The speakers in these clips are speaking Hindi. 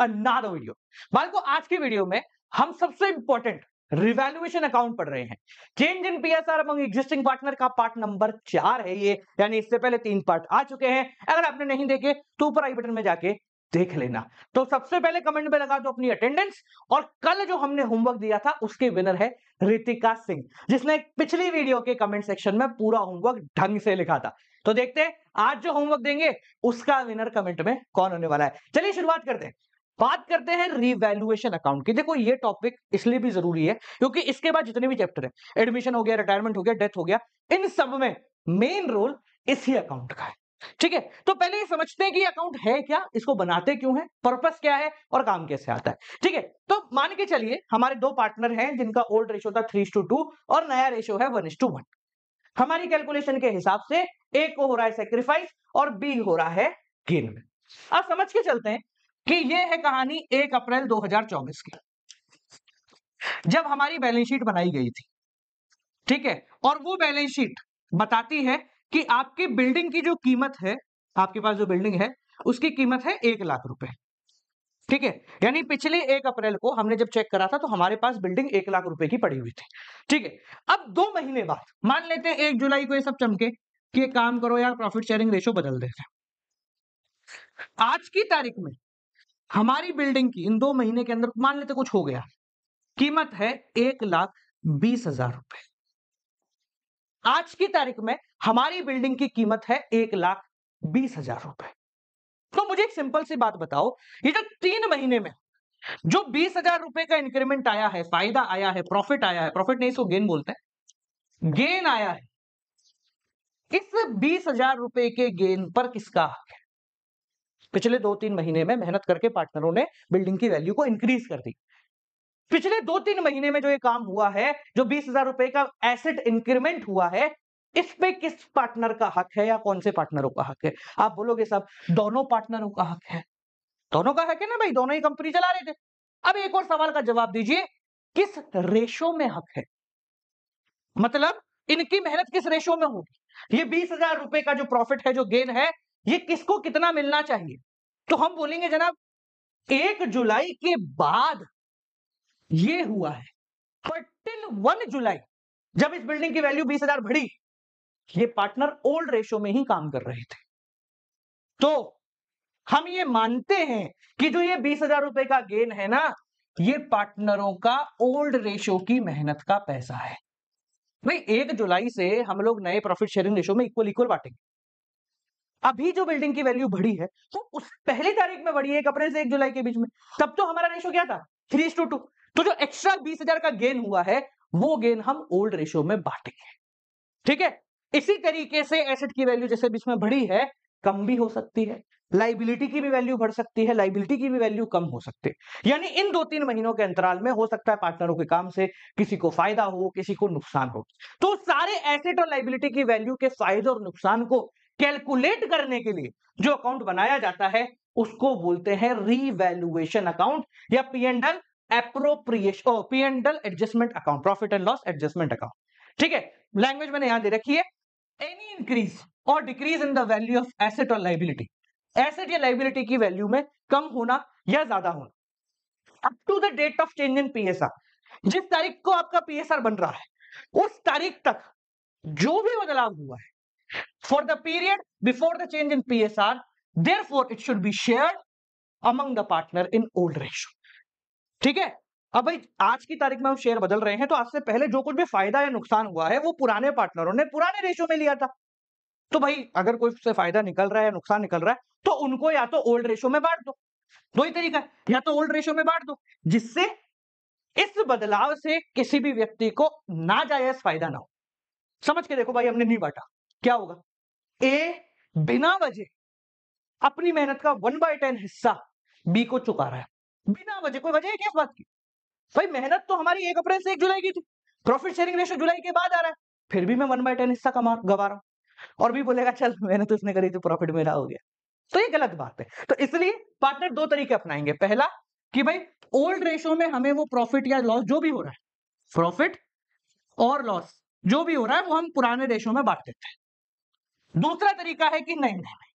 अनादर वीडियो बालको आज के वीडियो में हम सबसे इंपॉर्टेंट रिवेल्युएशन अकाउंट पढ़ रहे हैं change in PSR among existing partner का पार्ट नंबर चार है ये यानी इससे पहले तीन पार्ट आ चुके हैं अगर आपने नहीं देखे तो ऊपर आई बटन में जाके देख लेना तो सबसे पहले कमेंट में लगा दो अपनी अटेंडेंस और कल जो हमने होमवर्क दिया था उसके विनर है रितिका सिंह जिसने पिछली वीडियो के कमेंट सेक्शन में पूरा होमवर्क ढंग से लिखा था तो देखते हैं आज जो होमवर्क देंगे उसका विनर कमेंट में कौन होने वाला है चलिए शुरुआत करते हैं बात करते हैं रिवैल्यूएशन अकाउंट की देखो ये टॉपिक इसलिए भी जरूरी है क्योंकि इसके बाद जितने भी चैप्टर है एडमिशन हो गया रिटायरमेंट हो गया डेथ हो गया इन सब में मेन रोल इसी अकाउंट का है ठीक है तो पहले ये समझते हैं कि अकाउंट है क्या इसको बनाते क्यों है पर्पस क्या है और काम कैसे आता है ठीक है तो मान के चलिए हमारे दो पार्टनर हैं जिनका ओल्ड रेशो था थ्री टू टू और नया रेशो है वन टू वन हमारी कैलकुलेशन के हिसाब से ए को हो रहा है सेक्रीफाइस और बी हो रहा है गेन में अब समझ के चलते हैं कि ये है कहानी 1 अप्रैल 2024 की जब हमारी बैलेंस शीट बनाई गई थी ठीक है और वो बैलेंस शीट बताती है कि आपकी बिल्डिंग की जो कीमत है आपके पास जो बिल्डिंग है उसकी कीमत है एक लाख रुपए ठीक है यानी पिछले एक अप्रैल को हमने जब चेक करा था तो हमारे पास बिल्डिंग एक लाख रुपए की पड़ी हुई थी ठीक है अब दो महीने बाद मान लेते हैं एक जुलाई को ये सब चमके कि काम करो यार प्रॉफिट शेयरिंग रेशो बदल देते आज की तारीख में हमारी बिल्डिंग की इन दो महीने के अंदर मान लेते कुछ हो गया कीमत है एक लाख बीस हजार रुपए आज की तारीख में हमारी बिल्डिंग की कीमत है एक लाख बीस हजार रुपए तो मुझे एक सिंपल सी बात बताओ ये जो तीन महीने में जो बीस हजार रुपए का इंक्रीमेंट आया है फायदा आया है प्रॉफिट आया है प्रॉफिट नहीं इसको गेन बोलते हैं गेन आया है इस बीस हजार रुपए के गेन पर किसका हक है पिछले दो तीन महीने में मेहनत करके पार्टनरों ने बिल्डिंग की वैल्यू को इंक्रीज कर दी पिछले दो तीन महीने में जो ये काम हुआ है जो बीस हजार रुपए का एसेट इंक्रीमेंट हुआ है इस पे किस पार्टनर का हक है या कौन से पार्टनरों का हक है आप बोलोगे सब दोनों पार्टनरों का हक है दोनों का हक है ना भाई दोनों ही कंपनी चला रहे थे अब एक और सवाल का जवाब दीजिए किस रेशो में हक है मतलब इनकी मेहनत किस रेशो में होगी ये बीस हजार रुपए का जो प्रॉफिट है जो गेन है ये किसको कितना मिलना चाहिए तो हम बोलेंगे जनाब एक जुलाई के बाद ये हुआ है पर टिल वन जुलाई जब इस बिल्डिंग की वैल्यू बीस हजार बढ़ी ये पार्टनर ओल्ड रेशो में ही काम कर रहे थे तो हम ये मानते हैं कि जो ये बीस हजार रुपए का गेन है ना ये पार्टनरों का ओल्ड रेशो की मेहनत का पैसा है भाई एक जुलाई से हम लोग नए प्रॉफिट शेयरिंग रेशो में इक्वल इक्वल बांटेंगे अभी जो बिल्डिंग की वैल्यू बढ़ी है तो उस पहली तारीख में बढ़ी है एक अप्रैल से एक जुलाई के बीच में तब तो हमारा रेशो क्या था थ्री टू टू तो जो एक्स्ट्रा बीस हजार का गेन हुआ है वो गेन हम ओल्ड रेशियो में बांटेंगे ठीक है इसी तरीके से एसेट की वैल्यू जैसे बीच में बढ़ी है कम भी हो सकती है लाइबिलिटी की भी वैल्यू बढ़ सकती है लाइबिलिटी की भी वैल्यू कम हो सकती है यानी इन दो तीन महीनों के अंतराल में हो सकता है पार्टनरों के काम से किसी को फायदा हो किसी को नुकसान हो तो सारे एसेट और लाइबिलिटी की वैल्यू के फायदे और नुकसान को कैलकुलेट करने के लिए जो अकाउंट बनाया जाता है उसको बोलते हैं रीवैल्यूएशन अकाउंट या P and L appropriation P and L adjustment account profit and loss adjustment account ठीक है लैंग्वेज मैंने यहां दे रखी है एनी इंक्रीज और decrease in the value of asset और लाइबिलिटी एसेट या लाइबिलिटी की वैल्यू में कम होना या ज्यादा होना up to the date of change in PSR जिस तारीख को आपका पीएसआर बन रहा है उस तारीख तक जो भी बदलाव हुआ है for the period before the change in PSR. Therefore, it should be shared among the partner in old ratio. ठीक है अब भाई आज की तारीख में हम शेयर बदल रहे हैं तो आज से पहले जो कुछ भी फायदा या नुकसान हुआ है वो पुराने पार्टनरों ने पुराने रेशो में लिया था तो भाई अगर कोई से फायदा निकल रहा है या नुकसान निकल रहा है तो उनको या तो ओल्ड रेशो में बांट दो दो ही तरीका है या तो ओल्ड रेशो में बांट दो जिससे इस बदलाव से किसी भी व्यक्ति को जायज फायदा ना हो समझ के देखो भाई हमने नहीं बांटा क्या होगा ए बिना वजह अपनी मेहनत का वन बाय टेन हिस्सा बी को चुका रहा है बिना वजह कोई वजह है क्या इस बात की भाई मेहनत तो हमारी एक अप्रैल से एक जुलाई की थी प्रॉफिट शेयरिंग रेशो जुलाई के बाद आ रहा है फिर भी मैं वन बाय टेन हिस्सा कमा गवा रहा हूँ और भी बोलेगा चल मेहनत तो उसने करी तो प्रॉफिट मेरा हो गया तो ये गलत बात है तो इसलिए पार्टनर दो तरीके अपनाएंगे पहला कि भाई ओल्ड रेशो में हमें वो प्रॉफिट या लॉस जो भी हो रहा है प्रॉफिट और लॉस जो भी हो रहा है वो हम पुराने रेशो में बांट देते हैं दूसरा तरीका है कि नहीं नहीं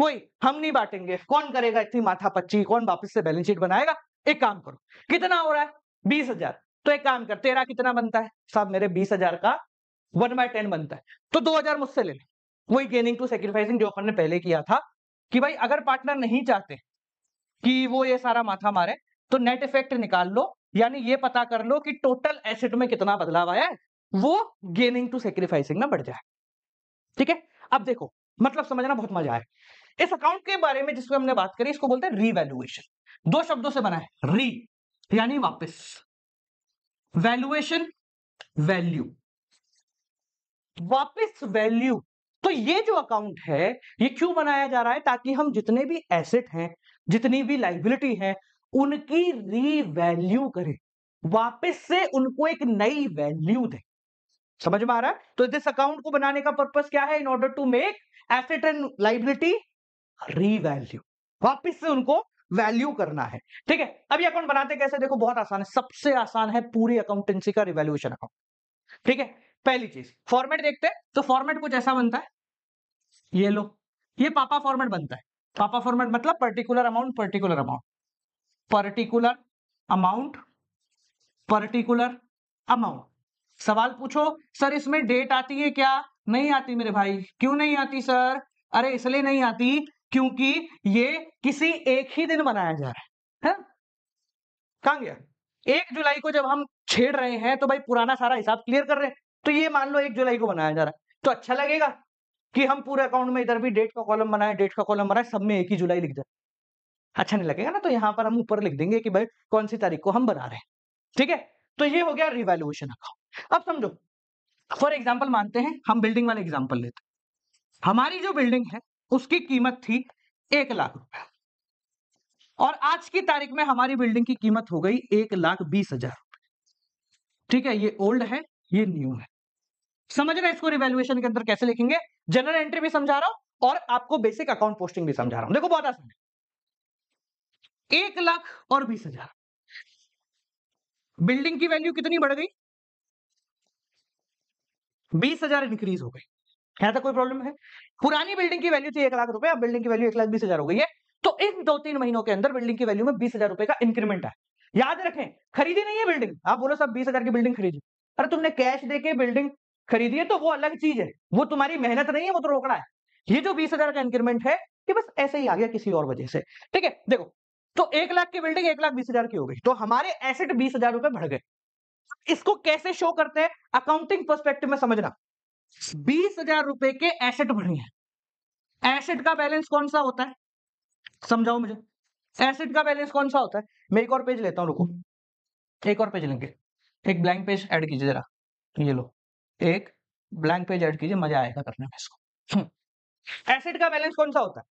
कोई हम नहीं बांटेंगे कौन करेगा इतनी माथा पच्ची कौन वापस से बैलेंस शीट बनाएगा एक काम करो कितना हो रहा है बीस हजार तो एक काम कर तेरा कितना बनता है साहब मेरे बीस हजार का वन बाय टेन बनता है तो दो हजार मुझसे ले लें वही गेनिंग टू सेक्रीफाइसिंग जो अपन ने पहले किया था कि भाई अगर पार्टनर नहीं चाहते कि वो ये सारा माथा मारे तो नेट इफेक्ट निकाल लो यानी ये पता कर लो कि टोटल एसेट में कितना बदलाव आया है वो गेनिंग टू सेक्रीफाइसिंग में बढ़ जाए ठीक है अब देखो मतलब समझना बहुत मजा आए इस अकाउंट के बारे में जिसमें हमने बात करी इसको बोलते हैं रीवैल्यूएशन दो शब्दों से बना है री यानी वापस वैल्यूएशन वैल्यू वापस वैल्यू तो ये जो अकाउंट है ये क्यों बनाया जा रहा है ताकि हम जितने भी एसेट हैं जितनी भी लाइबिलिटी है उनकी रीवैल्यू करें वापस से उनको एक नई वैल्यू दें समझ में आ रहा है तो दिस अकाउंट को बनाने का पर्पज क्या है in order to make asset and liability revalue वापिस से उनको वैल्यू करना है ठीक है अब ये अकाउंट बनाते कैसे देखो बहुत आसान है सबसे आसान है पूरी अकाउंटेंसी का रिवेल्यूशन अकाउंट ठीक है पहली चीज फॉर्मेट देखते हैं तो फॉर्मेट कुछ ऐसा बनता है ये लो ये पापा फॉर्मेट बनता है पापा फॉर्मेट मतलब particular amount particular amount particular amount particular amount सवाल पूछो सर इसमें डेट आती है क्या नहीं आती मेरे भाई क्यों नहीं आती सर अरे इसलिए नहीं आती क्योंकि ये किसी एक ही दिन बनाया जा रहा है, कहा गया एक जुलाई को जब हम छेड़ रहे हैं तो भाई पुराना सारा हिसाब क्लियर कर रहे हैं तो ये मान लो एक जुलाई को बनाया जा रहा है तो अच्छा लगेगा कि हम पूरे अकाउंट में इधर भी डेट का कॉलम बनाए डेट का कॉलम बनाए सब में एक ही जुलाई लिख जाए अच्छा नहीं लगेगा ना तो यहाँ पर हम ऊपर लिख देंगे कि भाई कौन सी तारीख को हम बना रहे हैं ठीक है तो ये हो गया रिवेल्यूशन अकाउंट अब समझो फॉर एग्जाम्पल मानते हैं हम बिल्डिंग वाले एग्जाम्पल लेते हमारी जो बिल्डिंग है उसकी कीमत थी एक लाख रुपए और आज की तारीख में हमारी बिल्डिंग की कीमत हो गई एक लाख बीस हजार रुपए ठीक है ये ओल्ड है ये न्यू है समझ रहे इसको रिवेल्युएशन के अंदर कैसे लिखेंगे जनरल एंट्री भी समझा रहा हूं और आपको बेसिक अकाउंट पोस्टिंग भी समझा रहा हूं देखो बहुत आसान है एक लाख और बीस हजार बिल्डिंग की वैल्यू कितनी बढ़ गई बीस हजार इंक्रीज हो गई यहाँ तक तो कोई प्रॉब्लम है पुरानी बिल्डिंग की वैल्यू थी एक लाख रुपए अब बिल्डिंग की वैल्यू एक लाख बीस हजार हो गई है तो इन दो तीन महीनों के अंदर बिल्डिंग की वैल्यू में बीस हजार रुपए का इंक्रीमेंट है याद रखें खरीदी नहीं है बिल्डिंग आप बोलो सब बीस हजार की बिल्डिंग खरीदी अरे तुमने कैश के बिल्डिंग खरीदी है तो वो अलग चीज है वो तुम्हारी मेहनत नहीं है वो तो रोकना है ये जो बीस हजार का इंक्रीमेंट है ये बस ऐसे ही आ गया किसी और वजह से ठीक है देखो तो एक लाख की बिल्डिंग एक लाख बीस हजार की हो गई तो हमारे एसेट बीस हजार रुपए बढ़ गए इसको कैसे शो करते हैं अकाउंटिंग परस्पेक्टिव में समझना बीस हजार रुपए के एसेट बनी है एसेट का बैलेंस कौन सा होता है समझाओ मुझे एसेट का बैलेंस कौन सा होता है मैं एक और पेज लेता हूं रुको एक और पेज लेंगे एक ब्लैंक पेज ऐड कीजिए जरा तो ये लो एक ब्लैंक पेज ऐड कीजिए मजा आएगा करने में इसको एसेट हम्म। का बैलेंस कौन सा होता है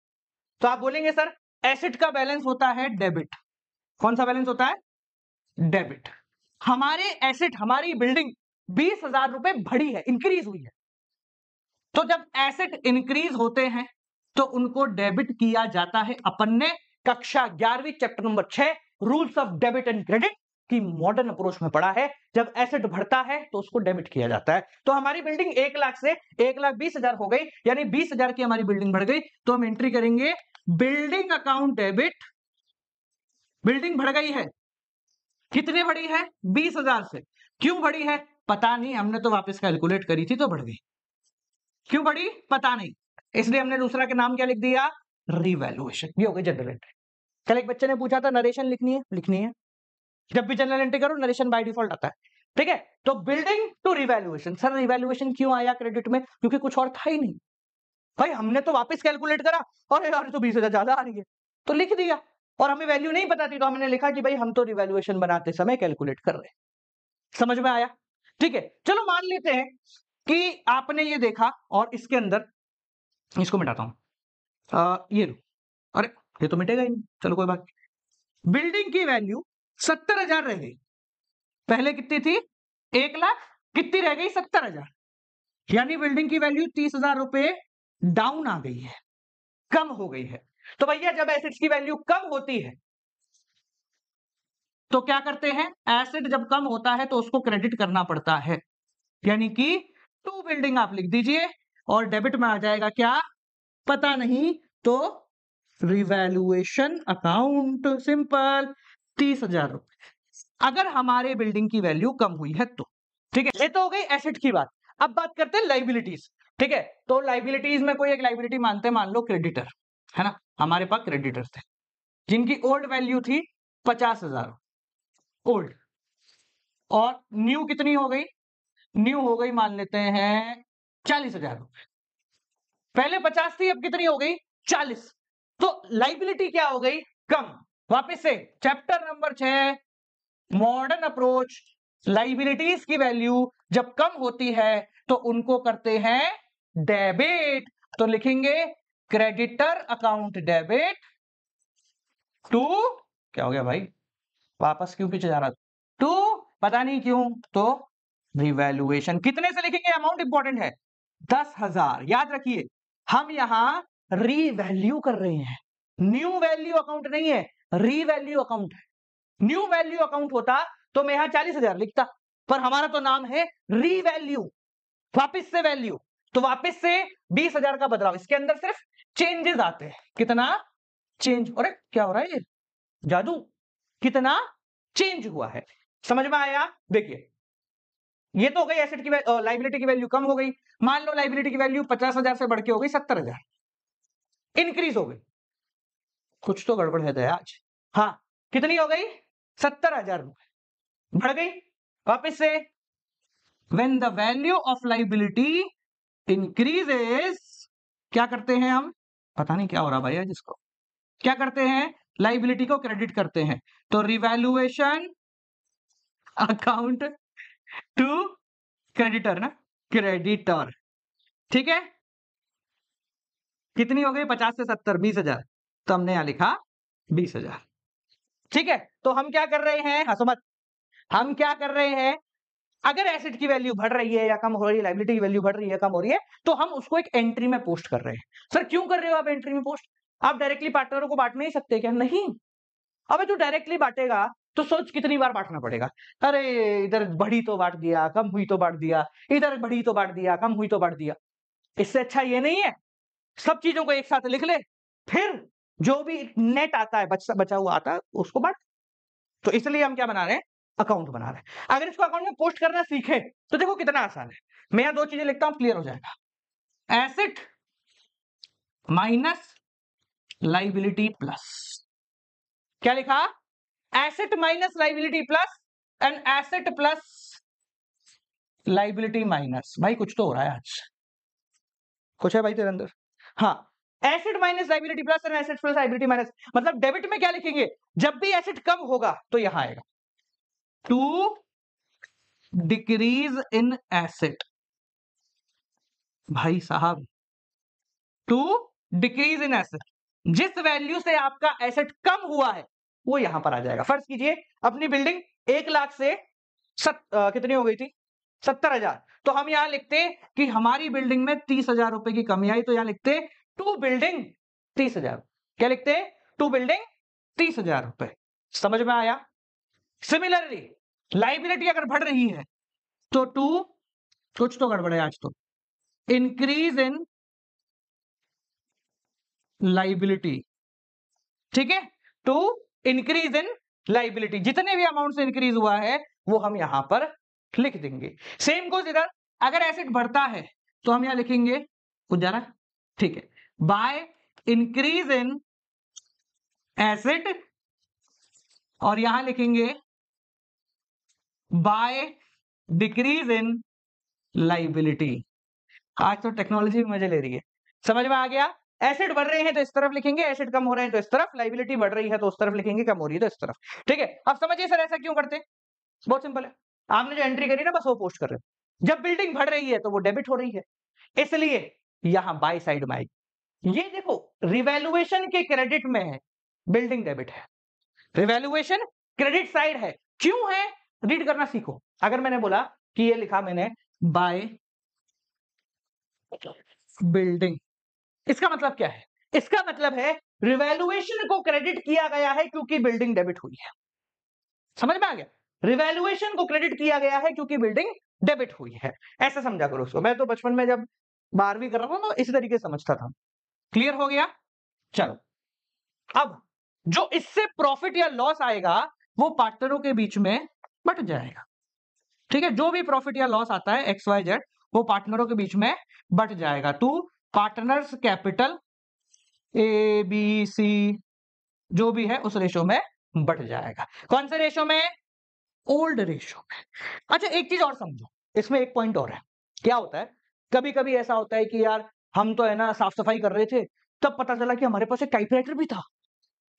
तो आप बोलेंगे सर एसेट का बैलेंस होता है डेबिट कौन सा बैलेंस होता है डेबिट हमारे एसेट हमारी बिल्डिंग बीस हजार रुपए बढ़ी है इंक्रीज हुई है तो जब एसेट इंक्रीज होते हैं तो उनको डेबिट किया जाता है अपन ने कक्षा ग्यारहवीं चैप्टर नंबर छह rules of debit and credit की मॉडर्न अप्रोच में पढ़ा है जब एसेट बढ़ता है तो उसको डेबिट किया जाता है तो हमारी बिल्डिंग एक लाख से एक लाख बीस हजार हो गई यानी बीस हजार की हमारी बिल्डिंग बढ़ गई तो हम एंट्री करेंगे बिल्डिंग अकाउंट डेबिट बिल्डिंग बढ़ गई है कितनी बढ़ी है बीस हजार से क्यों बढ़ी है पता नहीं हमने तो वापस कैलकुलेट करी थी तो बढ़ गई क्यों बढ़ी पता नहीं इसलिए हमने दूसरा के नाम क्या लिख दिया रिवेल्युएशन ये हो गई जनरल एंट्री कल एक बच्चे ने पूछा था नरेशन लिखनी है लिखनी है जब भी जनरल एंट्री करो नरेशन बाय डिफॉल्ट आता है ठीक है तो building to revaluation sir revaluation क्यों आया क्रेडिट में क्योंकि कुछ और था ही नहीं भाई हमने तो वापस कैलकुलेट करा और यार तो बीस हजार ज्यादा आ रही है तो लिख दिया और हमें वैल्यू नहीं पता थी तो हमने लिखा कि भाई हम तो रिवेल्युएशन बनाते समय कैलकुलेट कर रहे समझ में आया ठीक है चलो मान लेते हैं कि आपने ये देखा और इसके अंदर इसको मिटाता हूं ये लो अरे ये तो मिटेगा ही नहीं चलो कोई बात बिल्डिंग की वैल्यू सत्तर हजार रह गई पहले कितनी थी एक लाख कितनी रह गई सत्तर हजार यानी बिल्डिंग की वैल्यू तीस हजार रुपए डाउन आ गई है कम हो गई है तो भैया जब एसिड की वैल्यू कम होती है तो क्या करते हैं एसिड जब कम होता है तो उसको क्रेडिट करना पड़ता है यानी कि टू बिल्डिंग आप लिख दीजिए और डेबिट में आ जाएगा क्या पता नहीं तो रिवैल्युएशन अकाउंट सिंपल तीस हजार रुपए अगर हमारे बिल्डिंग की वैल्यू कम हुई है तो ठीक है ये तो हो गई एसेट की बात अब बात करते हैं लाइबिलिटीज ठीक है तो लाइबिलिटीज में कोई एक लाइबिलिटी मानते हैं मान लो क्रेडिटर है ना हमारे पास क्रेडिटर थे जिनकी ओल्ड वैल्यू थी पचास हजार ओल्ड और न्यू कितनी हो गई न्यू हो गई मान लेते हैं चालीस हजार रुपए पहले पचास थी अब कितनी हो गई चालीस तो लाइबिलिटी क्या हो गई कम वापस से चैप्टर नंबर छ मॉडर्न अप्रोच लाइबिलिटीज की वैल्यू जब कम होती है तो उनको करते हैं डेबिट तो लिखेंगे क्रेडिटर अकाउंट डेबिट टू क्या हो गया भाई वापस क्यों पीछे जा रहा टू पता नहीं क्यों तो रिवेल्युएशन कितने से लिखेंगे अमाउंट इंपॉर्टेंट है दस हजार याद रखिए हम यहां रीवैल्यू कर रहे हैं न्यू वैल्यू अकाउंट नहीं है रीवैल्यू अकाउंट है न्यू वैल्यू अकाउंट होता तो मैं यहां चालीस हजार लिखता पर हमारा तो नाम है रीवैल्यू वापिस से वैल्यू तो वापिस से बीस हजार का बदलाव इसके अंदर सिर्फ चेंजेस आते हैं कितना चेंज और क्या हो रहा है ये जादू कितना चेंज हुआ है समझ में आया देखिए ये तो हो गई एसेट की लाइबिलिटी की वैल्यू कम हो गई मान लो लाइबिलिटी की वैल्यू पचास हजार से बढ़ के हो गई सत्तर हजार इंक्रीज हो गई कुछ तो गड़बड़ है आज हाँ कितनी हो गई सत्तर हजार रुपए बढ़ गई वापिस से when the value of liability increases क्या करते हैं हम पता नहीं क्या हो रहा भाई जिसको क्या करते हैं लाइबिलिटी को क्रेडिट करते हैं तो रिवेल्युएशन अकाउंट टू क्रेडिटर ना क्रेडिटर ठीक है कितनी हो गई पचास से सत्तर बीस हजार तो हमने यहां लिखा बीस हजार ठीक है तो हम क्या कर रहे हैं हसमत हम क्या कर रहे हैं अगर एसेट की वैल्यू बढ़ रही है या कम हो रही है लाइबिलिटी की वैल्यू बढ़ रही है कम हो रही है तो हम उसको एक एंट्री में पोस्ट कर रहे हैं सर क्यों कर रहे हो आप एंट्री में पोस्ट आप डायरेक्टली पार्टनरों को बांट नहीं सकते क्या नहीं अब जो डायरेक्टली बांटेगा तो सोच कितनी बार बांटना पड़ेगा अरे इधर बढ़ी तो बांट दिया कम हुई तो बांट दिया इधर बढ़ी तो बांट दिया कम हुई तो बांट दिया इससे अच्छा ये नहीं है सब चीजों को एक साथ लिख ले फिर जो भी नेट आता है बचा बचा हुआ आता है उसको बांट तो इसलिए हम क्या बना रहे हैं अकाउंट बना रहे हैं अगर इसको अकाउंट में पोस्ट करना सीखे तो देखो कितना आसान है मैं यहां दो चीजें लिखता हूं क्लियर हो जाएगा एसेट माइनस लाइबिलिटी प्लस क्या लिखा asset minus liability plus and asset plus liability minus भाई कुछ तो हो रहा है आज कुछ है भाई तेरे अंदर हाँ asset minus liability plus and asset plus liability minus मतलब डेबिट में क्या लिखेंगे जब भी एसेट कम होगा तो यहां आएगा टू डिक्रीज इन एसेट भाई साहब टू डिक्रीज इन एसेट जिस वैल्यू से आपका एसेट कम हुआ है वो यहां पर आ जाएगा फर्ज कीजिए अपनी बिल्डिंग एक लाख से सत, आ, कितनी हो गई थी सत्तर हजार तो हम यहां लिखते कि हमारी बिल्डिंग में तीस हजार रुपए की कमी आई तो यहां लिखते टू बिल्डिंग तीस हजार क्या लिखते टू बिल्डिंग तीस हजार रुपए समझ में आया सिमिलरली लाइबिलिटी अगर बढ़ रही है तो टू कुछ तो गड़बड़ है आज तो इंक्रीज इन लाइबिलिटी ठीक है टू इंक्रीज इन लाइबिलिटी जितने भी अमाउंट से इंक्रीज हुआ है वो हम यहां पर लिख देंगे सेम गोज इधर अगर एसेट बढ़ता है तो हम यहां लिखेंगे उजारा ठीक है बाय इंक्रीज इन एसेट और यहां लिखेंगे बाय डिक्रीज इन लाइबिलिटी आज तो टेक्नोलॉजी मजे ले रही है समझ में आ गया एसिड बढ़ रहे हैं तो इस तरफ लिखेंगे एसिड कम हो रहे हैं तो इस तरफ लाइबिलिटी बढ़ रही है तो उस तरफ लिखेंगे कम हो रही है तो इस तरफ ठीक है अब समझिए सर ऐसा क्यों करते हैं बहुत सिंपल है आपने जो एंट्री करी ना बस वो पोस्ट कर रहे हैं जब बिल्डिंग बढ़ रही है तो वो डेबिट हो रही है इसलिए यहां बाई साइड में आएगी ये देखो रिवेल्युएशन के क्रेडिट में है बिल्डिंग डेबिट है रिवेल्युएशन क्रेडिट साइड है क्यों है रीड करना सीखो अगर मैंने बोला कि ये लिखा मैंने बाय बिल्डिंग इसका मतलब क्या है इसका मतलब है रिवेल्युएशन को क्रेडिट किया गया है क्योंकि बिल्डिंग डेबिट हुई है समझ में आ गया रिवेल्युएशन को क्रेडिट किया गया है क्योंकि बिल्डिंग डेबिट हुई है ऐसा समझा करो उसको मैं तो बचपन में जब बारहवीं कर रहा था तो इसी तरीके से समझता था क्लियर हो गया चलो अब जो इससे प्रॉफिट या लॉस आएगा वो पार्टनरों के बीच में बट जाएगा ठीक है जो भी प्रॉफिट या लॉस आता है एक्स वाई जेड वो पार्टनरों के बीच में बट जाएगा to partners capital A B C जो भी है उस रेशो में बट जाएगा कौन से रेशो में ओल्ड रेशो में अच्छा एक चीज और समझो इसमें एक पॉइंट और है क्या होता है कभी कभी ऐसा होता है कि यार हम तो है ना साफ सफाई कर रहे थे तब पता चला कि हमारे पास एक टाइपराइटर भी था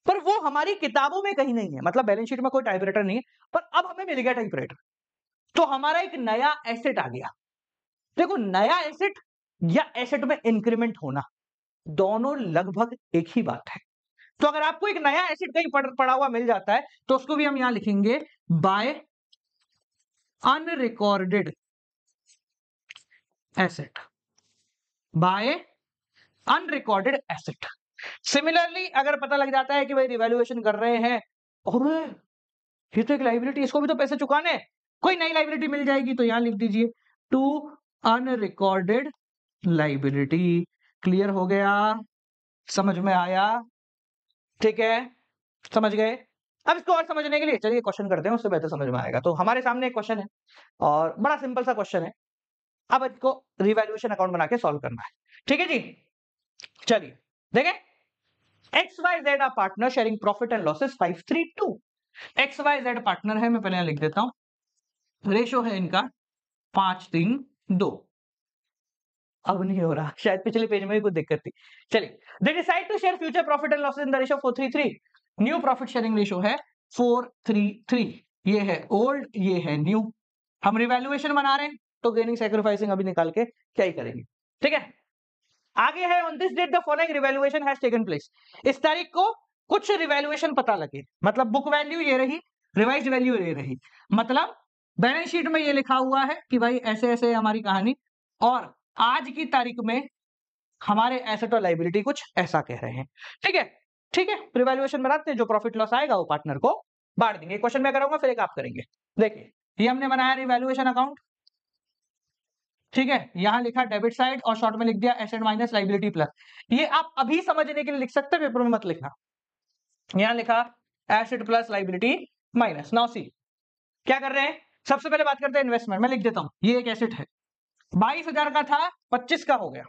पर वो हमारी किताबों में कहीं नहीं है मतलब बैलेंस शीट में कोई टाइपराइटर नहीं है पर अब हमें मिल गया टाइपराइटर तो हमारा एक नया एसेट आ गया देखो नया एसेट या एसेट में इंक्रीमेंट होना दोनों लगभग एक ही बात है तो अगर आपको एक नया एसेट कहीं पड़, पड़ा हुआ मिल जाता है तो उसको भी हम यहां लिखेंगे by unrecorded asset by unrecorded asset similarly अगर पता लग जाता है कि भाई रिवैल्यूएशन कर रहे हैं और ये तो एक लाइबिलिटी इसको भी तो पैसे चुकाने कोई नई लाइबिलिटी मिल जाएगी तो यहां लिख दीजिए टू अनरिकॉर्डेड लाइबिलिटी क्लियर हो गया समझ में आया ठीक है समझ गए अब इसको और समझने के लिए चलिए क्वेश्चन करते हैं उससे बेहतर समझ में आएगा तो हमारे सामने एक क्वेश्चन है और बड़ा सिंपल सा क्वेश्चन है अब इसको रिवैल्यूएशन अकाउंट बना के सॉल्व करना है ठीक है जी चलिए देखें XYZ are partner sharing profit and losses 532. XYZ partner है मैं पहले यहां लिख देता हूं रेशो है इनका पांच तीन दो अब नहीं हो रहा शायद पिछले पेज में कुछ दिक्कत थी चलिए they decide to share future profit and losses in the ratio 433 new profit sharing ratio है 433 ये है ओल्ड ये है न्यू हम रिवैल्यूएशन बना रहे हैं तो गेनिंग सेक्रीफाइसिंग अभी निकाल के क्या ही करेंगे ठीक है आगे है on this date the following revaluation has taken place इस तारीख को कुछ रिवेल्युएशन पता लगे मतलब बुक वैल्यू ये रही रिवाइज वैल्यू ये रही मतलब बैलेंस शीट में ये लिखा हुआ है कि भाई ऐसे ऐसे हमारी कहानी और आज की तारीख में हमारे एसेट और लाइबिलिटी कुछ ऐसा कह रहे हैं ठीक है ठीक है रिवेल्युएशन बनाते हैं जो प्रॉफिट लॉस आएगा वो पार्टनर को बांट देंगे क्वेश्चन में कराऊंगा फिर एक आप करेंगे देखिए ये हमने बनाया रिवेल्युएशन अकाउंट ठीक है यहां लिखा डेबिट साइड और शॉर्ट में लिख दिया एसेट माइनस लाइबिलिटी प्लस ये आप अभी समझने के लिए लिख सकते हैं पेपर में मत लिखना यहाँ लिखा asset plus liability minus now see क्या कर रहे हैं सबसे पहले बात करते हैं इन्वेस्टमेंट मैं लिख देता हूं ये एक एसेट है बाईस हजार का था पच्चीस का हो गया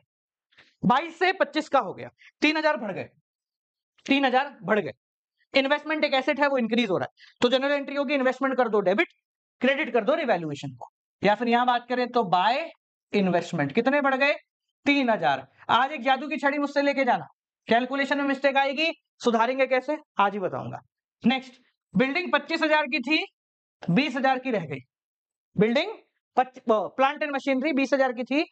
बाईस से पच्चीस का हो गया तीन हजार बढ़ गए तीन हजार बढ़ गए इन्वेस्टमेंट एक एसेट है वो इंक्रीज हो रहा है तो जनरल एंट्री होगी इन्वेस्टमेंट कर दो डेबिट क्रेडिट कर दो रिवेल्युएशन को या फिर यहां बात करें तो बाय इन्वेस्टमेंट कितने बढ़ गए तीन हजार आज एक जादू की छड़ी मुझसे लेके जाना कैलकुलेशन में मिस्टेक आएगी सुधारेंगे कैसे आज ही बताऊंगा नेक्स्ट बिल्डिंग पच्चीस हजार की थी बीस हजार की रह गई बिल्डिंग प्लांट एंड मशीनरी बीस हजार की थी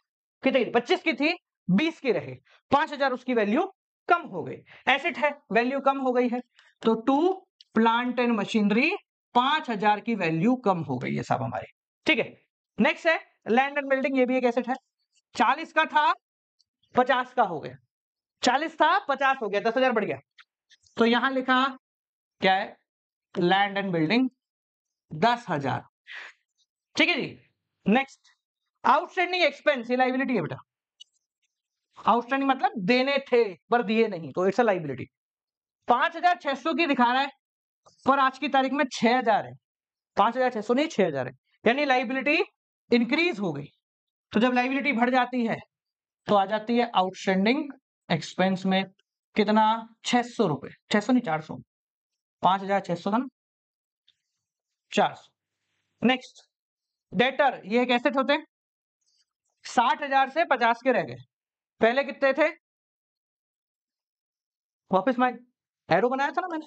कितनी पच्चीस की थी बीस की रहे पांच हजार उसकी वैल्यू कम हो गई एसेट है वैल्यू कम हो गई है तो टू प्लांट एंड मशीनरी पांच हजार की वैल्यू कम हो गई है साहब हमारी ठीक है नेक्स्ट है लैंड एंड बिल्डिंग ये भी एक एसेट है चालीस का था पचास का हो गया चालीस था पचास हो गया दस हजार बढ़ गया तो यहां लिखा क्या है लैंड एंड बिल्डिंग दस हजार ठीक है जी नेक्स्ट आउटस्टैंडिंग एक्सपेंस ये लाइबिलिटी है बेटा आउटस्टैंडिंग मतलब देने थे पर दिए नहीं तो इट्स अ लाइबिलिटी पांच हजार छह सौ की दिखा रहा है पर आज की तारीख में छह हजार है पांच हजार छह सौ नहीं छह हजार है यानी लाइबिलिटी इंक्रीज हो गई तो जब लाइबिलिटी बढ़ जाती है तो आ जाती है आउटस्टैंडिंग एक्सपेंस में कितना छह सौ रुपए छह सौ नहीं चार सौ पांच हजार छह सौ था ना चार सौ नेक्स्ट डेटर ये एक एसेट होते साठ हजार से पचास के रह गए पहले कितने थे वापस माइक एरो बनाया था ना मैंने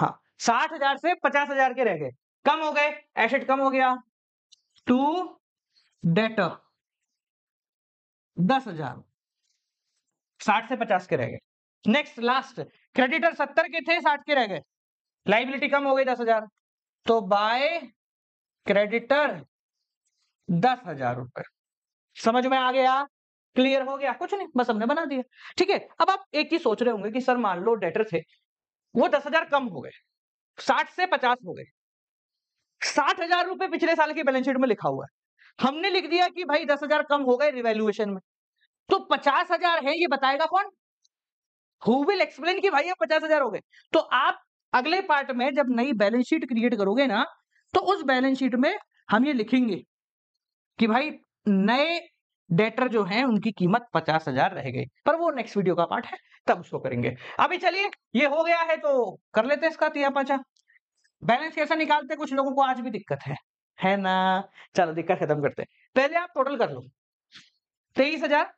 हाँ साठ हजार से पचास हजार के रह गए कम हो गए एसेट कम हो गया टू डेटर दस हजार साठ से पचास के रह गए नेक्स्ट लास्ट क्रेडिटर सत्तर के थे साठ के रह गए लाइबिलिटी कम हो गई दस हजार तो बाय क्रेडिटर दस हजार रुपए समझ में आ गया क्लियर हो गया कुछ नहीं बस हमने बना दिया ठीक है अब आप एक ही सोच रहे होंगे कि सर मान लो डेटर थे वो दस हजार कम हो गए साठ से पचास हो गए साठ हजार रुपए पिछले साल की बैलेंस शीट में लिखा हुआ है हमने लिख दिया कि भाई दस हजार कम हो गए रिवेल्युएशन में तो पचास हजार है ये बताएगा कौन हु विल एक्सप्लेन कि भाई पचास हजार हो गए तो आप अगले पार्ट में जब नई बैलेंस शीट क्रिएट करोगे ना तो उस बैलेंस शीट में हम ये लिखेंगे कि भाई नए डेटर जो हैं उनकी कीमत पचास हजार रह गई पर वो नेक्स्ट वीडियो का पार्ट है तब उसको करेंगे अभी चलिए ये हो गया है तो कर लेते हैं इसका तिया पाचा बैलेंस कैसे निकालते कुछ लोगों को आज भी दिक्कत है है ना चलो दिक्कत खत्म करते पहले आप टोटल कर लो तेईस हजार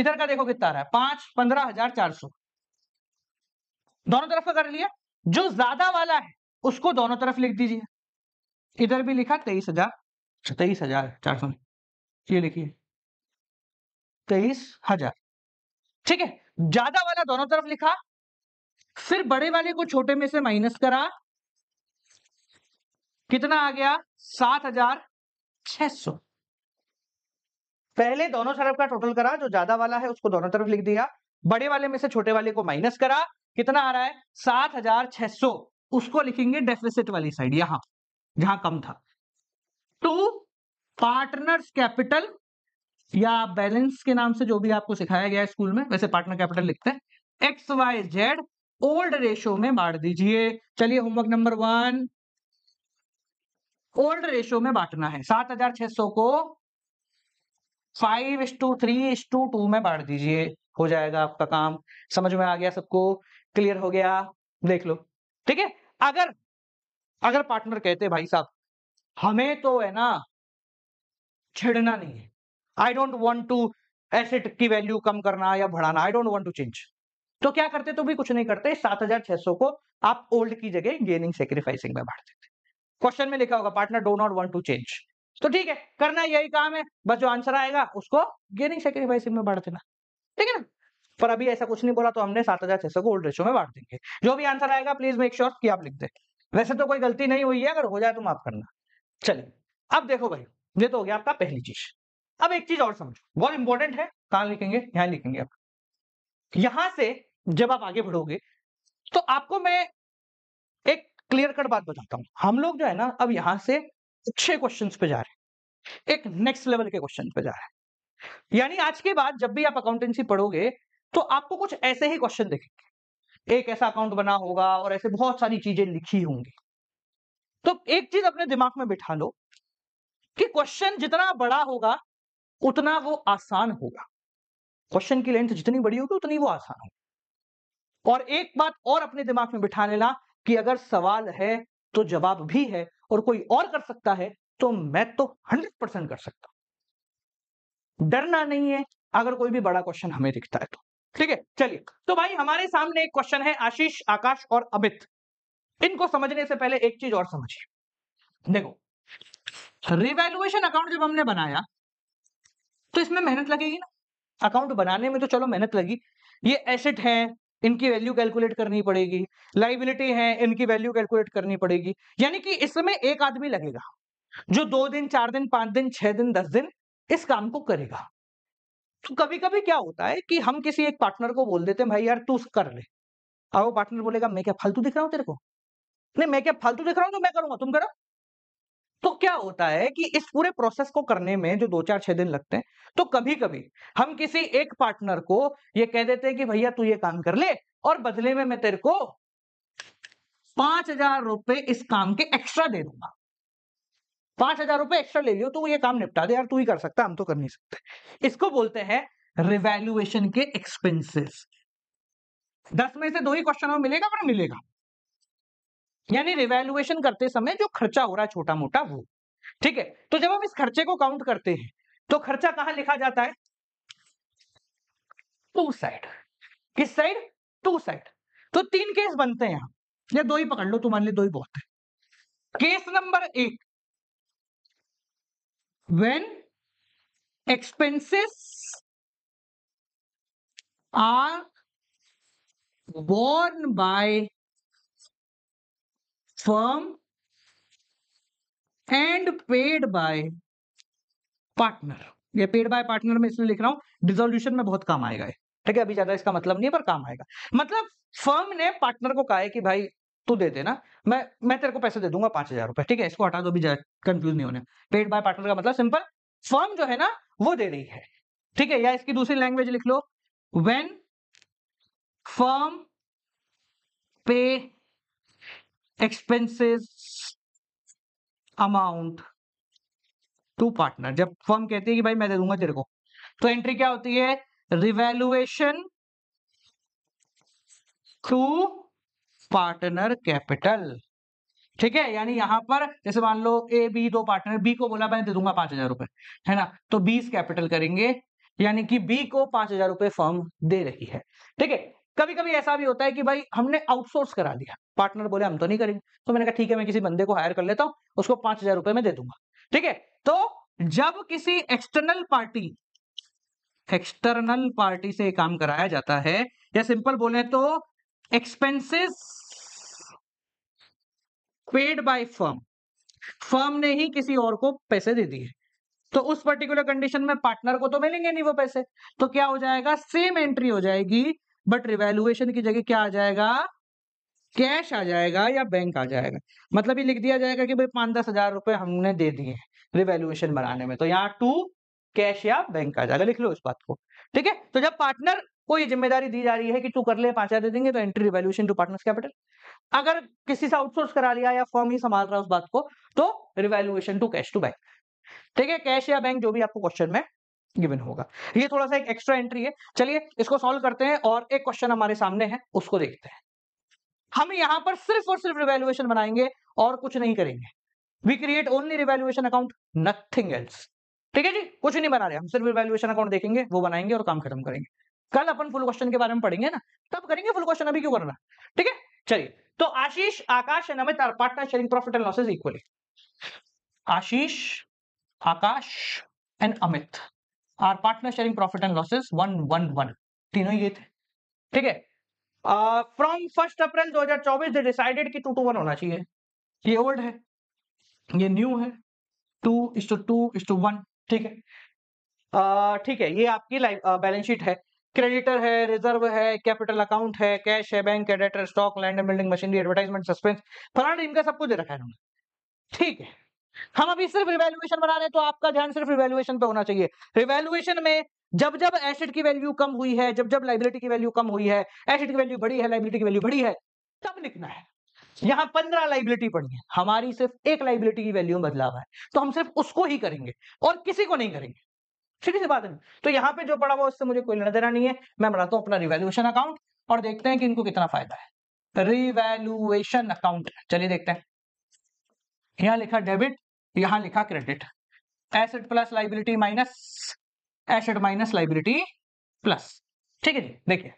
इधर का देखो कितना रहा है पांच पंद्रह हजार चार सौ दोनों तरफ का कर लिया जो ज्यादा वाला है उसको दोनों तरफ लिख दीजिए इधर भी लिखा तेईस हजार अच्छा, तेईस हजार चार सौ ये लिखिए तेईस हजार ठीक है ज्यादा वाला दोनों तरफ लिखा फिर बड़े वाले को छोटे में से माइनस करा कितना आ गया सात हजार छह सौ पहले दोनों तरफ का टोटल करा जो ज्यादा वाला है उसको दोनों तरफ लिख दिया बड़े वाले में से छोटे वाले को माइनस करा कितना आ रहा है सात हजार छह सौ उसको लिखेंगे डेफिसिट वाली साइड यहां जहां कम था टू पार्टनर्स कैपिटल या बैलेंस के नाम से जो भी आपको सिखाया गया है स्कूल में वैसे पार्टनर कैपिटल लिखते हैं X Y Z old ratio में बांट दीजिए चलिए homework number one old ratio में बांटना है सात हजार छह सौ को five two three two two में बांट दीजिए हो जाएगा आपका काम समझ में आ गया सबको क्लियर हो गया देख लो ठीक है अगर अगर पार्टनर कहते भाई साहब हमें तो है ना छेड़ना नहीं है I don't want to asset की वैल्यू कम करना या बढ़ाना I don't want to change तो क्या करते तो भी कुछ नहीं करते सात हजार छह सौ को आप ओल्ड की जगह गेनिंग सेक्रीफाइसिंग में बांट देते क्वेश्चन में लिखा होगा partner do not want to change तो ठीक है करना यही काम है बस जो आंसर आएगा उसको गेनिंग सेक्रीफाइसिंग में बांट देना ठीक है ना पर अभी ऐसा कुछ नहीं बोला तो हमने सात हजार छह सौ को ओल्ड रेशो में बांट देंगे जो भी आंसर आएगा प्लीज मेक श्योर कि आप लिख दे वैसे तो कोई गलती नहीं हुई है अगर हो जाए तो माफ करना चलिए अब देखो भाई ये तो हो गया आपका पहली चीज अब एक चीज और समझो बहुत इंपॉर्टेंट है कहा लिखेंगे यहां लिखेंगे आप यहां से जब आप आगे बढ़ोगे तो आपको मैं एक क्लियर कट बात बताता हूं हम लोग जो है ना अब यहां से अच्छे क्वेश्चन पे जा रहे हैं एक नेक्स्ट लेवल के क्वेश्चन पे जा रहे हैं यानी आज के बाद जब भी आप अकाउंटेंसी पढ़ोगे तो आपको कुछ ऐसे ही क्वेश्चन देखेंगे एक ऐसा अकाउंट बना होगा और ऐसे बहुत सारी चीजें लिखी होंगी तो एक चीज अपने दिमाग में बिठा लो कि क्वेश्चन जितना बड़ा होगा उतना वो आसान होगा क्वेश्चन की लेंथ जितनी बड़ी होगी उतनी वो आसान होगी और एक बात और अपने दिमाग में बिठा लेना कि अगर सवाल है तो जवाब भी है और कोई और कर सकता है तो मैं तो हंड्रेड परसेंट कर सकता हूं डरना नहीं है अगर कोई भी बड़ा क्वेश्चन हमें दिखता है तो ठीक है चलिए तो भाई हमारे सामने एक क्वेश्चन है आशीष आकाश और अमित इनको समझने से पहले एक चीज और समझिए देखो रिवैल्युएशन अकाउंट जब हमने बनाया तो इसमें मेहनत लगेगी ना अकाउंट बनाने में तो चलो मेहनत लगी ये एसेट है इनकी वैल्यू कैलकुलेट करनी पड़ेगी लाइबिलिटी है इनकी वैल्यू कैलकुलेट करनी पड़ेगी यानी कि इस समय एक आदमी लगेगा जो दो दिन चार दिन पांच दिन छह दिन दस दिन इस काम को करेगा तो कभी कभी क्या होता है कि हम किसी एक पार्टनर को बोल देते हैं भाई यार तू कर ले और वो पार्टनर बोलेगा मैं क्या फालतू दिख रहा हूँ तेरे को नहीं मैं क्या फालतू दिख रहा हूँ तो मैं करूंगा तुम करो तो क्या होता है कि इस पूरे प्रोसेस को करने में जो दो चार छह दिन लगते हैं तो कभी कभी हम किसी एक पार्टनर को ये कह देते हैं कि भैया तू ये काम कर ले और बदले में मैं तेरे को पांच हजार रुपए इस काम के एक्स्ट्रा दे दूंगा पांच हजार रुपए एक्स्ट्रा ले लियो तो ये काम निपटा दे यार तू ही कर सकता हम तो कर नहीं सकते इसको बोलते हैं रिवेल्युएशन के एक्सपेंसिस दस में से दो ही क्वेश्चन मिलेगा पर मिलेगा यानी रिवैल्युएशन करते समय जो खर्चा हो रहा है छोटा मोटा वो ठीक है तो जब हम इस खर्चे को काउंट करते हैं तो खर्चा कहां लिखा जाता है टू साइड किस साइड टू साइड तो तीन केस बनते हैं यहां या दो ही पकड़ लो तो मान ली दो ही बहुत है केस नंबर एक when expenses are borne by firm and paid by partner ये पेड बाय पार्टनर में इसलिए लिख रहा हूं डिजोल्यूशन में बहुत काम आएगा ठीक है अभी ज्यादा इसका मतलब नहीं है पर काम आएगा मतलब फर्म ने पार्टनर को कहा है कि भाई तू दे देना मैं मैं तेरे को पैसे दे दूंगा पांच हजार रुपए ठीक है इसको हटा दो अभी कंफ्यूज नहीं होने पेड बाय पार्टनर का मतलब सिंपल फर्म जो है ना वो दे रही है ठीक है या इसकी दूसरी लैंग्वेज लिख लो when firm pay expenses amount to partner जब फर्म कहती है कि भाई मैं दे दूंगा तेरे को तो एंट्री क्या होती है रिवेल्युएशन टू पार्टनर कैपिटल ठीक है यानी यहां पर जैसे मान लो ए बी दो पार्टनर बी को बोला मैं दे दूंगा पांच हजार रुपए है ना तो बीस कैपिटल करेंगे यानी कि बी को पांच हजार रुपए फर्म दे रही है ठीक है कभी कभी ऐसा भी होता है कि भाई हमने आउटसोर्स करा लिया पार्टनर बोले हम तो नहीं करेंगे तो मैंने कहा ठीक है मैं किसी बंदे को हायर कर लेता हूं उसको पांच हजार रुपए में दे दूंगा ठीक है तो जब किसी एक्सटर्नल पार्टी एक्सटर्नल पार्टी से काम कराया जाता है या सिंपल बोले तो expenses paid by firm firm ने ही किसी और को पैसे दे दिए तो उस पर्टिकुलर कंडीशन में पार्टनर को तो मिलेंगे नहीं वो पैसे तो क्या हो जाएगा सेम एंट्री हो जाएगी बट रिवेल्युएशन की जगह क्या आ जाएगा कैश आ जाएगा या बैंक आ जाएगा मतलब ये लिख दिया जाएगा कि भाई पांच दस हजार रुपए हमने दे दिए रिवेल्युएशन बनाने में तो यहाँ टू कैश या बैंक आ जाएगा लिख लो इस बात को ठीक है तो जब पार्टनर को ये जिम्मेदारी दी जा रही है कि तू कर ले पांच हजार दे देंगे तो entry revaluation to partners capital अगर किसी से आउटसोर्स करा लिया या फॉर्म ही संभाल रहा है उस बात को तो revaluation to cash to bank ठीक है कैश या बैंक जो भी आपको क्वेश्चन में गिवन होगा ये थोड़ा सा एक एक्स्ट्रा एंट्री है चलिए इसको सॉल्व करते हैं और एक क्वेश्चन हमारे सामने है उसको देखते हैं हम यहां पर सिर्फ और सिर्फ रिवेल्युएशन बनाएंगे और कुछ नहीं करेंगे we create only revaluation account nothing else ठीक है जी कुछ नहीं बना रहे हम सिर्फ रिवेल्युएशन अकाउंट देखेंगे वो बनाएंगे और काम खत्म करेंगे कल अपन फुल क्वेश्चन के बारे में पढ़ेंगे ना तब करेंगे फुल क्वेश्चन अभी क्यों करना ठीक है चलिए तो Ashish Akash and Amit are partner sharing profit and losses equally Ashish Akash and Amit are partner sharing profit and losses one one one तीनों ये थे ठीक है from first April 2024 they decided की टू टू वन होना चाहिए ये ओल्ड है ये न्यू है two is two two is two one ठीक है ठीक है ये आपकी लाइफ बैलेंस शीट है क्रेडिटर है रिजर्व है कैपिटल अकाउंट है कैश है bank creditor stock land building machinery advertisement suspense फलाना इनका सब कुछ दे रखा है ठीक है हम अभी सिर्फ रिवेल्युएशन बना रहे हैं तो आपका ध्यान सिर्फ रिवेल्युएशन पे होना चाहिए रिवेल्युएशन में जब जब एसेट की वैल्यू कम हुई है जब जब लाइबिलिटी की वैल्यू कम हुई है एसेट की वैल्यू बड़ी है लाइबिलिटी की वैल्यू बड़ी है तब लिखना है यहां पंद्रह लाइबिलिटी पड़ी है हमारी सिर्फ एक लाइबिलिटी की वैल्यू में बदलाव है तो हम सिर्फ उसको ही करेंगे और किसी को नहीं करेंगे सीधी सी बात है तो यहाँ पे जो पड़ा हुआ उससे मुझे कोई लेना देना नहीं है मैं बनाता हूँ अपना रिवेल्युएशन अकाउंट और देखते हैं कि इनको कितना फायदा है रिवेल्युएशन अकाउंट चलिए देखते हैं यहां लिखा डेबिट यहां लिखा credit asset plus liability minus asset minus liability plus ठीक है जी देखिए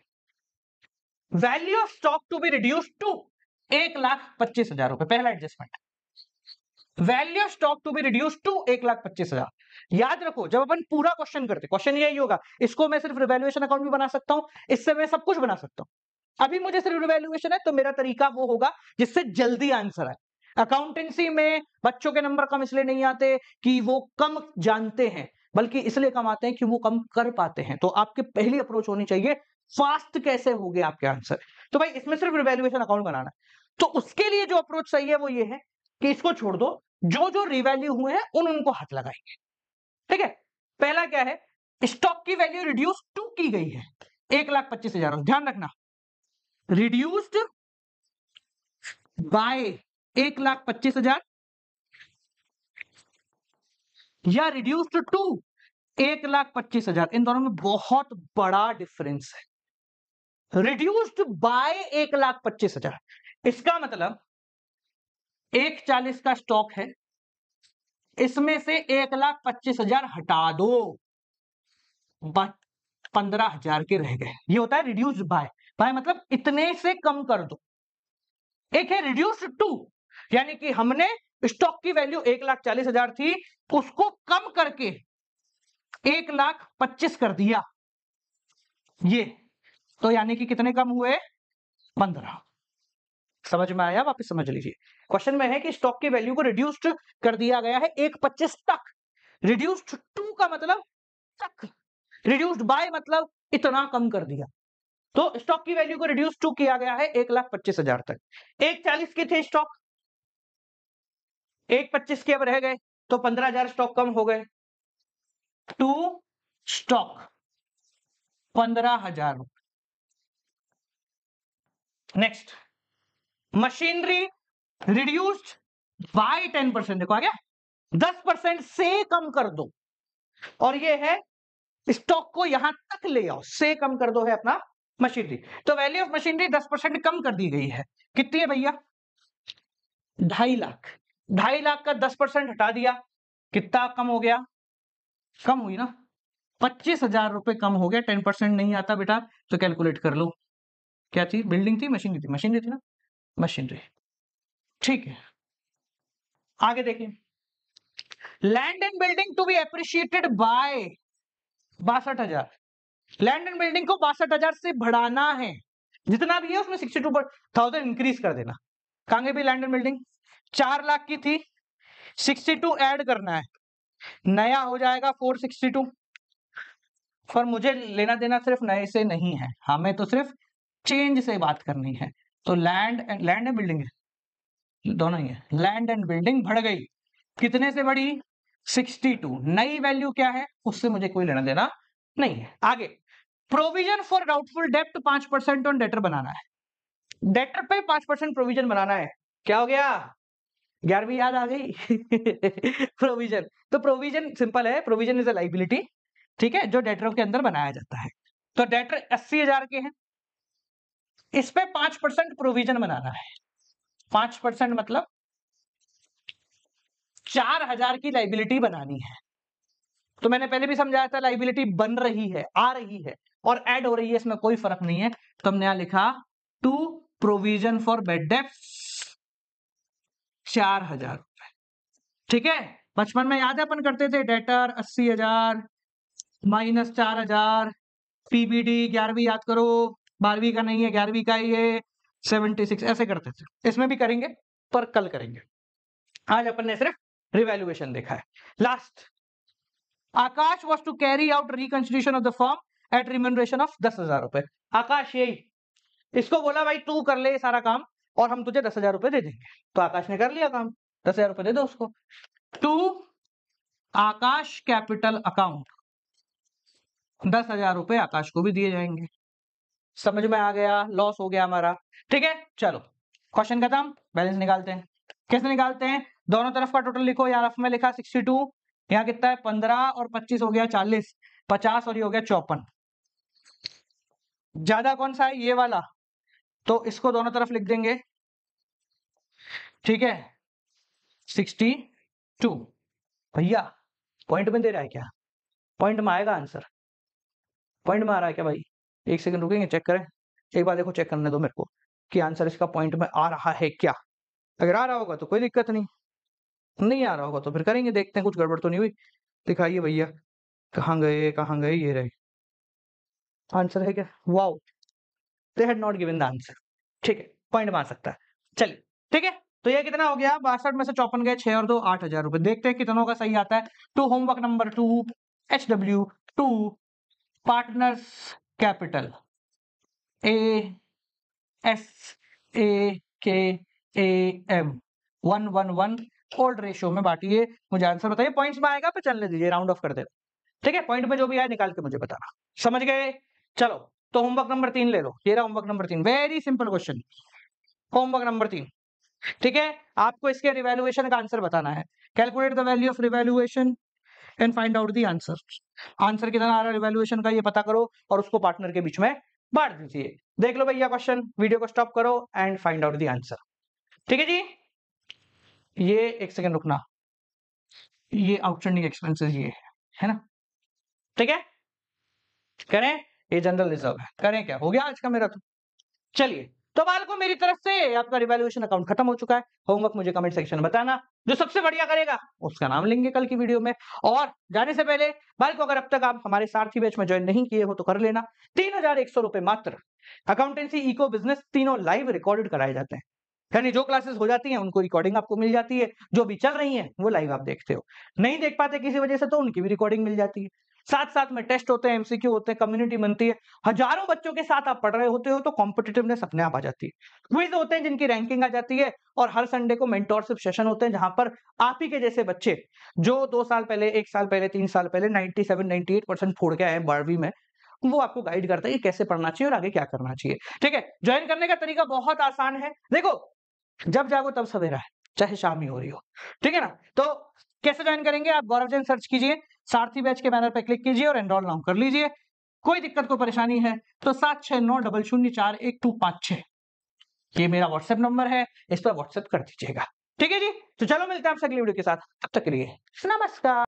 value of stock to be reduce to एक लाख पच्चीस हजार रुपए पहला adjustment value of stock to be reduce to एक लाख पच्चीस हजार याद रखो जब अपन पूरा क्वेश्चन करते क्वेश्चन यही होगा इसको मैं सिर्फ रिवेल्युएशन अकाउंट भी बना सकता हूँ इससे मैं सब कुछ बना सकता हूँ अभी मुझे सिर्फ रिवेल्युएशन है तो मेरा तरीका वो होगा जिससे जल्दी आंसर आए अकाउंटेंसी में बच्चों के नंबर कम इसलिए नहीं आते कि वो कम जानते हैं बल्कि इसलिए कम आते हैं कि वो कम कर पाते हैं तो आपकी पहली अप्रोच होनी चाहिए फास्ट कैसे हो गए आपके आंसर तो भाई इसमें सिर्फ रिवैल्यूएशन अकाउंट बनाना तो उसके लिए जो अप्रोच सही है वो ये है कि इसको छोड़ दो जो जो रिवैल्यू हुए हैं उन उनको हाथ लगाएंगे ठीक है पहला क्या है स्टॉक की वैल्यू रिड्यूस टू की गई है एक लाख पच्चीस हजार ध्यान रखना रिड्यूस्ड बाय एक लाख पच्चीस हजार या रिड्यूस टू टू एक लाख पच्चीस हजार इन दोनों में बहुत बड़ा डिफरेंस है रिड्यूस्ड बाय एक लाख पच्चीस हजार इसका मतलब एक चालीस का स्टॉक है इसमें से एक लाख पच्चीस हजार हटा दो बट पंद्रह हजार के रह गए ये होता है रिड्यूस्ड बाय बाय मतलब इतने से कम कर दो एक है रिड्यूस्ड टू यानी कि हमने स्टॉक की वैल्यू एक लाख चालीस हजार थी उसको कम करके एक लाख पच्चीस कर दिया ये तो यानी कि कितने कम हुए पंद्रह समझ में आया वापस समझ लीजिए क्वेश्चन में है कि स्टॉक की वैल्यू को रिड्यूस्ड कर दिया गया है एक पच्चीस तक रिड्यूस्ड टू का मतलब तक रिड्यूस्ड बाय मतलब इतना कम कर दिया तो स्टॉक की वैल्यू को रिड्यूस टू किया गया है एक लाख पच्चीस हजार तक एक चालीस की थी स्टॉक एक पच्चीस के अब रह गए तो पंद्रह हजार स्टॉक कम हो गए टू स्टॉक पंद्रह हजार next machinery reduced by ten percent देखो आ गया दस परसेंट से कम कर दो और ये है स्टॉक को यहां तक ले आओ से कम कर दो है अपना मशीनरी तो वैल्यू ऑफ मशीनरी दस परसेंट कम कर दी गई है कितनी है भैया ढाई लाख ढाई लाख का दस परसेंट हटा दिया कितना कम हो गया कम हुई ना पच्चीस हजार रुपए कम हो गया टेन परसेंट नहीं आता बेटा तो कैलकुलेट कर लो क्या थी बिल्डिंग थी मशीनरी थी मशीनरी थी ना मशीनरी ठीक है आगे देखिए land and building to be appreciated by बासठ हजार लैंड एंड बिल्डिंग को बासठ हजार से बढ़ाना है जितना भी है उसमें सिक्सटी टू थाउजेंड इंक्रीज कर देना कहा भी लैंड एंड बिल्डिंग चार लाख की थी सिक्सटी टू एड करना है नया हो जाएगा फोर सिक्सटी टू पर मुझे लेना देना सिर्फ नए से नहीं है हमें तो सिर्फ चेंज से बात करनी है तो land and land and building दोनों ही है लैंड एंड बिल्डिंग बढ़ गई कितने से बढ़ी सिक्सटी टू नई वैल्यू क्या है उससे मुझे कोई लेना देना नहीं है आगे प्रोविजन फॉर डाउटफुल डेप्ट पांच परसेंट ऑन डेटर बनाना है डेटर पे पांच परसेंट प्रोविजन बनाना है क्या हो गया ग्यारहवीं याद आ गई प्रोविजन तो प्रोविजन सिंपल है प्रोविजन इज अ लाइबिलिटी ठीक है जो डेटरों के अंदर बनाया जाता है तो डेटर अस्सी हजार के हैं इस पे पांच परसेंट प्रोविजन बनाना है पांच परसेंट मतलब चार हजार की लाइबिलिटी बनानी है तो मैंने पहले भी समझाया था लाइबिलिटी बन रही है आ रही है और एड हो रही है इसमें कोई फर्क नहीं है तो हमने यहां लिखा to provision for bad debts चार हजार रुपए ठीक है बचपन में याद है अपन करते थे डेटर अस्सी हजार माइनस चार हजार पीबीडी ग्यारहवीं याद करो बारहवीं का नहीं है ग्यारहवीं का ही है सेवेंटी सिक्स ऐसे करते थे इसमें भी करेंगे पर कल करेंगे आज अपन ने सिर्फ रिवेल्युएशन देखा है last Aakash was to carry out reconstitution of the firm at remuneration of दस हजार रुपए आकाश यही इसको बोला भाई तू कर ले सारा काम और हम तुझे दस हजार रुपए दे देंगे तो आकाश ने कर लिया काम दस हजार रुपए दे दो उसको टू आकाश कैपिटल अकाउंट दस हजार रुपये आकाश को भी दिए जाएंगे समझ में आ गया लॉस हो गया हमारा ठीक है चलो क्वेश्चन खत्म बैलेंस निकालते हैं कैसे निकालते हैं दोनों तरफ का टोटल लिखो यहाँ रफ में लिखा सिक्सटी टू यहाँ कितना है पंद्रह और पच्चीस हो गया चालीस पचास और ये हो गया चौपन ज्यादा कौन सा है ये वाला तो इसको दोनों तरफ लिख देंगे ठीक है सिक्सटी टू भैया पॉइंट में दे रहा है क्या पॉइंट में आएगा आंसर पॉइंट में आ रहा है क्या भाई एक सेकंड रुकेंगे चेक करें एक बार देखो चेक करने दो मेरे को कि आंसर इसका पॉइंट में आ रहा है क्या अगर आ रहा होगा तो कोई दिक्कत नहीं नहीं आ रहा होगा तो फिर करेंगे देखते हैं कुछ गड़बड़ तो नहीं हुई दिखाइए भैया कहाँ गए कहाँ गए ये रहे आंसर है क्या wow they had not given the answer ठीक है पॉइंट मार सकता है चलिए ठीक है तो ये कितना हो गया बासठ में से चौपन गए छह और दो आठ हजार रुपए देखते हैं कितनों का सही आता है to homework number two H W two partners capital A S A K A M one one one old ratio में बांटिए मुझे आंसर बताइए पॉइंट्स में आएगा पे चलने दीजिए राउंड ऑफ कर देना ठीक है पॉइंट में जो भी आया निकाल के मुझे बताना समझ गए चलो तो होमवर्क नंबर तीन ले लो ये रहा होमवर्क नंबर तीन very simple question homework number तीन ठीक है आपको इसके रिवेल्युएशन का आंसर बताना है calculate the value of revaluation and find out the answer answer कितना आ रहा है रिवेल्युएशन का ये पता करो और उसको पार्टनर के बीच में बांट दीजिए देख लो भैया क्वेश्चन वीडियो को स्टॉप करो and find out the answer ठीक है जी ये एक सेकेंड रुकना ये आउटस्टैंडिंग एक्सपेंसेस ये है है ना ठीक है करें ये जनरल रिजर्व है करें क्या हो गया आज का मेरा तो चलिए तो को मेरी तरफ से आपका रिवेल्यूशन अकाउंट खत्म हो चुका है होमवर्क मुझे कमेंट सेक्शन में बताना जो सबसे बढ़िया करेगा उसका नाम लेंगे कल की वीडियो में और जाने से पहले बालकों अगर अब तक आप हमारे सारथी बेच में ज्वाइन नहीं किए हो तो कर लेना तीन हजार एक सौ रुपए मात्र अकाउंटेंसी इको बिजनेस तीनों लाइव रिकॉर्डेड कराए जाते हैं यानी जो क्लासेस हो जाती हैं उनको रिकॉर्डिंग आपको मिल जाती है जो भी चल रही है वो लाइव आप देखते हो नहीं देख पाते किसी वजह से तो उनकी भी रिकॉर्डिंग मिल जाती है साथ साथ में टेस्ट होते हैं एमसीक्यू होते हैं कम्युनिटी बनती है हजारों बच्चों के साथ आप पढ़ रहे होते हो तो कॉम्पिटेटिवनेस अपने आप आ जाती है क्विज होते हैं जिनकी रैंकिंग आ जाती है और हर संडे को मेंटोरशिप सेशन होते हैं जहां पर आप ही के जैसे बच्चे जो दो साल पहले एक साल पहले तीन साल पहले ninety seven ninety eight percent फोड़ के आए बारहवीं में वो आपको गाइड करता है कि कैसे पढ़ना चाहिए और आगे क्या करना चाहिए ठीक है ज्वाइन करने का तरीका बहुत आसान है देखो जब जागो तब सवेरा है चाहे शाम ही हो रही हो ठीक है ना तो कैसे ज्वाइन करेंगे आप गौरव जैन सर्च कीजिए सारथी बैच के बैनर पर क्लिक कीजिए और एनरोल नाउ कर लीजिए कोई दिक्कत को परेशानी है तो सात छह नौ डबल शून्य चार एक टू पांच छह ये मेरा व्हाट्सएप नंबर है इस पर व्हाट्सएप कर दीजिएगा ठीक है जी तो चलो मिलते हैं आपसे अगली वीडियो के साथ तब तक के लिए नमस्कार